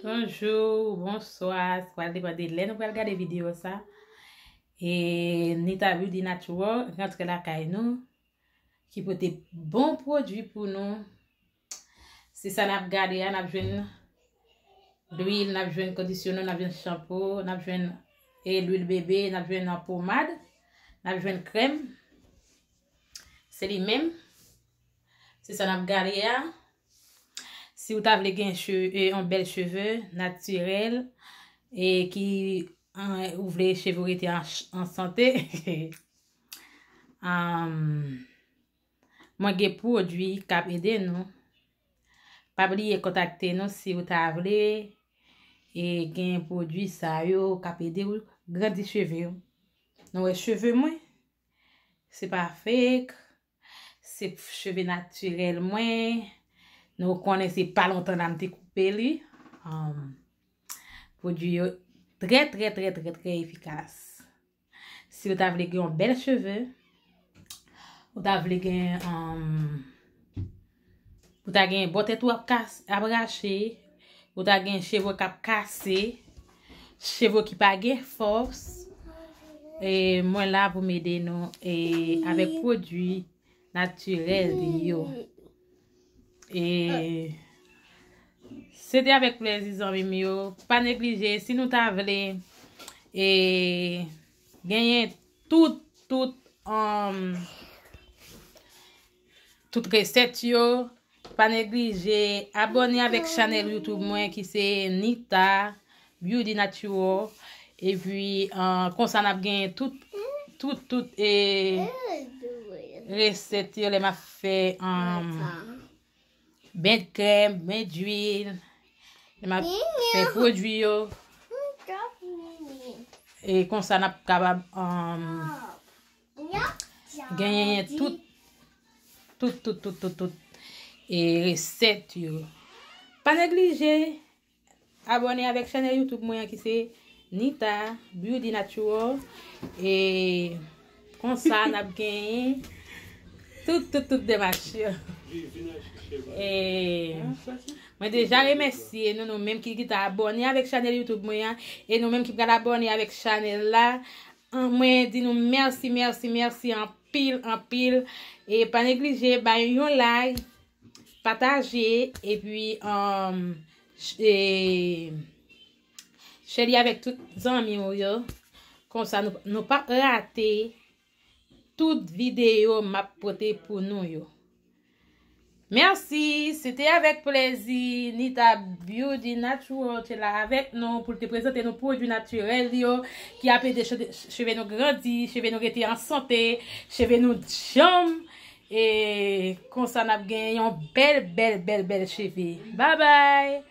Bonjou, bonsoas, kwa l de kwa de lè, nou kwa l gade video sa E nita vu di natwo, yon tre la kay nou Ki pou te bon prodjou pou nou Se sa nap gade ya, nap jwen l'ouil, nap jwen kondisyon nou, nap jwen shampoo, nap jwen el ouil bebe, nap jwen pomade, nap jwen krem Se li men, se sa nap gade ya Si ou ta vle gen yon e, bel cheve naturel e ki ou vle cheve ou rete an sante, mwen gen prodwi kap ede nou. Pabli e kontakte nou si ou ta vle e gen prodwi sa yo kap ede ou gredi cheve ou. Nou e cheve mwen, se pa fek, se cheve naturel mwen, Nou kone se pa lontan nan di koupe li. Um, produ yo tre tre tre tre tre efikas. Si ou ta vle gen yon bel cheve. Ou ta vle gen. Um, ou ta gen botetou ap kase. Ab rache. Ou ta gen chevo kap kase. Chevo ki pa ger foks. E mwen la pou mede nou. E avek produ yon. E se de avek plezizan mi myo pa neglije si nou ta vle e genye tout tout um, tout reset yo pa neglije abone avek chanel youtube mwen ki se Nita Beauty Naturo e pi um, konsan ap genye tout tout tout e reset yo le ma fe en um, Ben krem, ben d'wil. Ne ma fè fò d'wil yo. E konsan ap kabab um, oh, genye tout. Tout, tout, tout, tout, tout. E set yo. Pa neglije, abone avèk chanel YouTube mwen an ki se Nita Beauty Natural e konsan ap genye tout, tout, tout, tout, tout. Eh, mwen dejan le mersi E nou nou menm ki ki ta abonye Avèk chanel youtube mwen E nou menm ki pou ta abonye avèk chanel la Mwen di nou mersi mersi mersi Anpil anpil E pa neglije ba yon like Patajye E pi um, Chèri e, avèk tout zanm yo yo Kon sa nou pa rate Tout videyo Map pote pou nou yo Mersi, se te avek plezi. Nita Beauty Nature chela avek nou pou te prezante nou poujou naturel yo ki apè de cheve nou gradi, cheve nou geti ansante, cheve nou djom, e konsan ap genyon bel, bel, bel, bel cheve. Bye, bye!